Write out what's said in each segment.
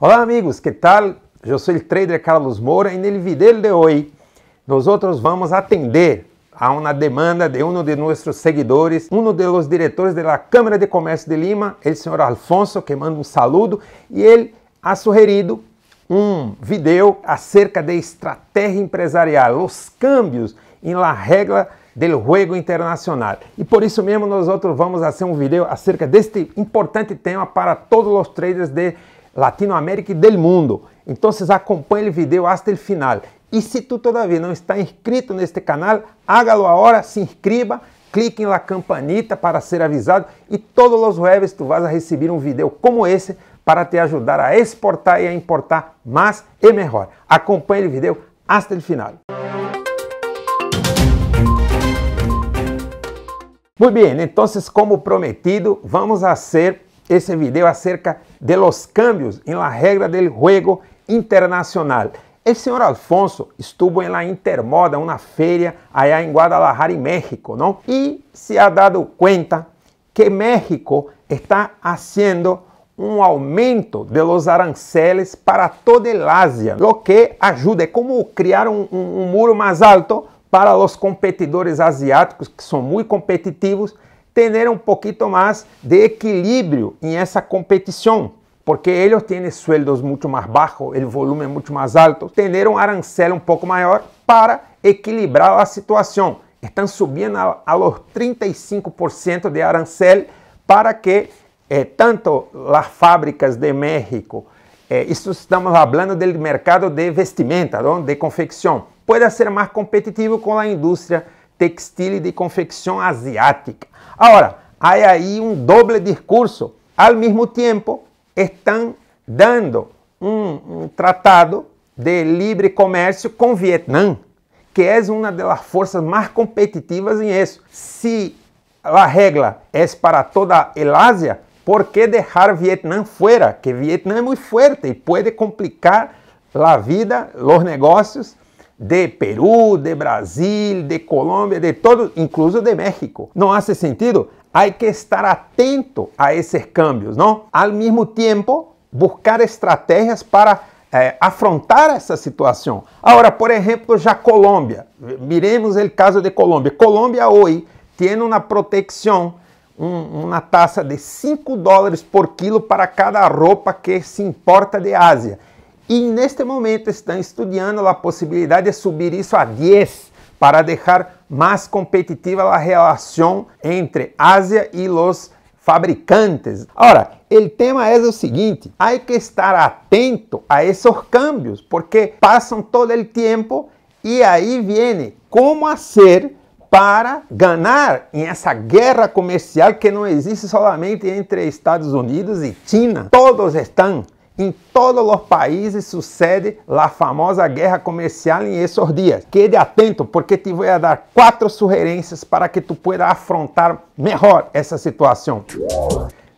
Olá amigos, que tal? Eu sou o trader Carlos Moura e no vídeo de hoje nós outros vamos atender a uma demanda de um de nossos seguidores, um dos diretores da Câmara de Comércio de Lima, o senhor Alfonso, que manda um saludo e ele ha sugerido um vídeo acerca de estratégia empresarial, os cambios em la regra del jogo internacional. E por isso mesmo nós outros vamos fazer um vídeo acerca deste importante tema para todos os traders de Latinoamérica e del mundo. Então acompanhe o vídeo até o final. E se tu todavia não está inscrito neste canal, hágalo agora, se inscreva, clique na campanita para ser avisado e todos os jueves tu vas a receber um vídeo como esse para te ajudar a exportar e a importar mais e melhor. Acompanhe o vídeo até o final. Muito bem, então, como prometido, vamos fazer esse vídeo acerca de de los cambios en la regra del juego internacional. El señor Alfonso estuvo en la Intermoda, una feria allá en Guadalajara, en México, ¿no? Y se ha dado cuenta que México está haciendo um aumento de los aranceles para toda a Ásia, o que ajuda, é como criar um, muro mais alto para os competidores asiáticos, que são muito competitivos, terem um pouquinho mais de equilíbrio em essa competição porque eles têm sueldos mais baixos, o volume é muito mais alto, tener um arancel um pouco maior para equilibrar a situação. Estão subiendo a, los 35% de arancel para que eh, tanto as fábricas de México, eh, estamos falando do mercado de vestimenta, de confecção, possa ser mais competitivo com a indústria textil e de confecção asiática. Agora, há aí um doble discurso. Al mesmo tempo estão dando um, um tratado de livre comércio com o Vietnã, que é uma das forças mais competitivas em isso. Se a regra é para toda a Ásia, por que deixar o Vietnã fora? Que o Vietnã é muito forte e pode complicar a vida, os negócios de Peru, de Brasil, de Colômbia, de todo, incluso de México. Não faz sentido? hay que estar atento a esses cambios, não? Al mesmo tempo, buscar estratégias para eh, afrontar essa situação. Agora, por exemplo, já Colômbia. Miremos o caso de Colômbia. Colômbia hoje tem uma proteção, um, uma taxa de 5 dólares por quilo para cada roupa que se importa de Ásia. E neste momento estão estudando a possibilidade de subir isso a 10 para deixar mais competitiva a relação entre Ásia e os fabricantes. Ora, o tema é o seguinte: há que estar atento a esses cambios, porque passam todo o tempo e aí vem como fazer para ganhar em essa guerra comercial que não existe somente entre Estados Unidos e China. Todos estão em todos os países sucede a famosa guerra comercial em esses dias. Quede atento, porque te vou dar quatro sugerências para que tu possa afrontar melhor essa situação.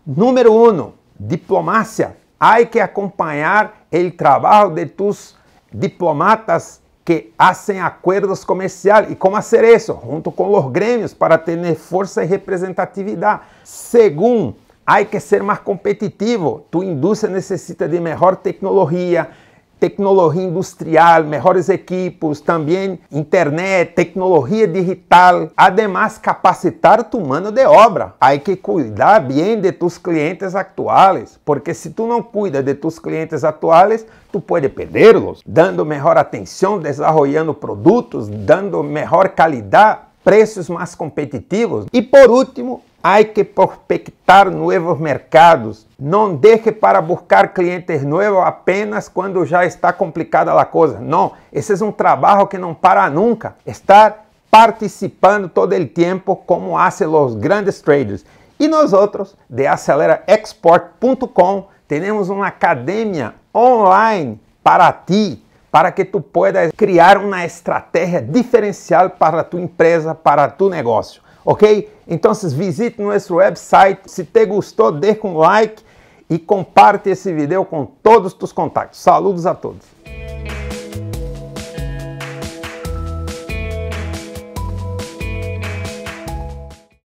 Número 1. Diplomacia. Há que acompanhar o trabalho de tus diplomatas que hacen acordos comerciais. E como fazer isso? Junto com os grêmios para ter força e representatividade. Segundo, Hay que ser mais competitivo. Tu indústria necessita de melhor tecnologia, tecnologia industrial, melhores equipos, também internet, tecnologia digital. Además, capacitar tu mano de obra. Hay que cuidar bem de tus clientes atuais, porque se tu não cuida de tus clientes atuais, tu pode perdê-los. Dando melhor atenção, desenvolvendo produtos, dando melhor qualidade, preços mais competitivos. E por último, Há que prospectar novos mercados. Não deixe para buscar clientes novos apenas quando já está complicada a coisa. Não, esse é um trabalho que não para nunca. Estar participando todo o tempo como hacen os grandes traders. E nós outros de aceleraexport.com temos uma academia online para ti, para que tu puedas criar uma estratégia diferencial para tua empresa, para tu negócio ok? Então visite nosso website. Se te gostou, dê um like e comparte esse vídeo com todos os contatos. Saludos a todos!